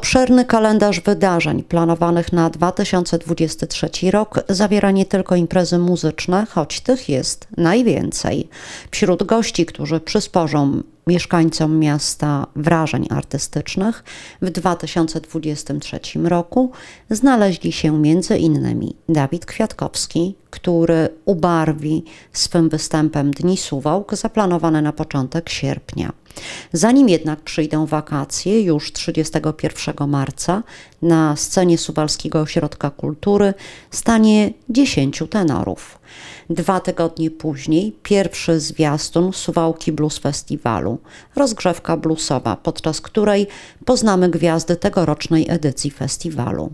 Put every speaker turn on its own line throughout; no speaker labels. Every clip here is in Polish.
Obszerny kalendarz wydarzeń planowanych na 2023 rok zawiera nie tylko imprezy muzyczne, choć tych jest najwięcej. Wśród gości, którzy przysporzą mieszkańcom miasta wrażeń artystycznych w 2023 roku znaleźli się m.in. Dawid Kwiatkowski, który ubarwi swym występem Dni Suwałk zaplanowane na początek sierpnia. Zanim jednak przyjdą wakacje, już 31 marca na scenie Suwalskiego Ośrodka Kultury stanie 10 tenorów. Dwa tygodnie później pierwszy zwiastun Suwałki Blues Festiwalu, rozgrzewka bluesowa, podczas której poznamy gwiazdy tegorocznej edycji festiwalu.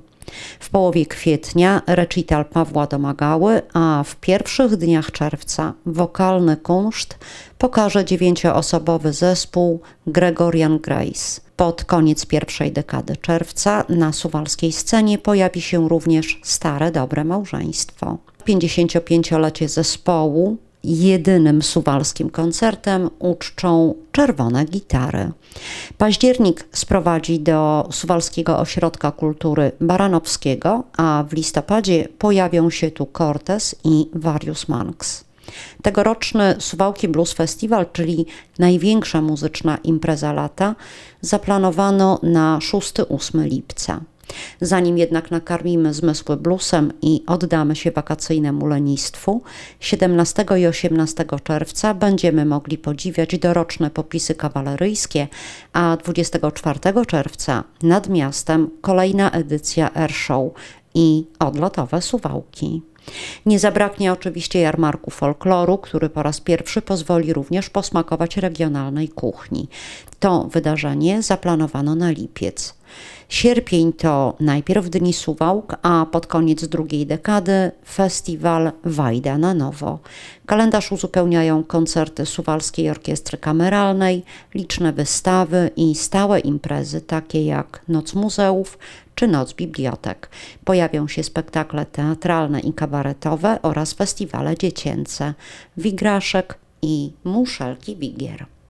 W połowie kwietnia recital Pawła Domagały, a w pierwszych dniach czerwca wokalny kunszt pokaże dziewięcioosobowy zespół Gregorian Grace. Pod koniec pierwszej dekady czerwca na suwalskiej scenie pojawi się również Stare Dobre Małżeństwo. 55-lecie zespołu jedynym suwalskim koncertem uczczą czerwone gitary. Październik sprowadzi do Suwalskiego Ośrodka Kultury Baranowskiego, a w listopadzie pojawią się tu Cortez i Varius Manx. Tegoroczny Suwałki Blues Festival, czyli największa muzyczna impreza lata, zaplanowano na 6-8 lipca. Zanim jednak nakarmimy zmysły blusem i oddamy się wakacyjnemu lenistwu, 17 i 18 czerwca będziemy mogli podziwiać doroczne popisy kawaleryjskie, a 24 czerwca nad miastem kolejna edycja Airshow i odlotowe suwałki. Nie zabraknie oczywiście jarmarku folkloru, który po raz pierwszy pozwoli również posmakować regionalnej kuchni. To wydarzenie zaplanowano na lipiec. Sierpień to najpierw Dni Suwałk, a pod koniec drugiej dekady festiwal Wajda na nowo. Kalendarz uzupełniają koncerty Suwalskiej Orkiestry Kameralnej, liczne wystawy i stałe imprezy takie jak Noc Muzeów czy Noc Bibliotek. Pojawią się spektakle teatralne i kabaretne kabaretowe oraz festiwale dziecięce Wigraszek i Muszelki Bigier.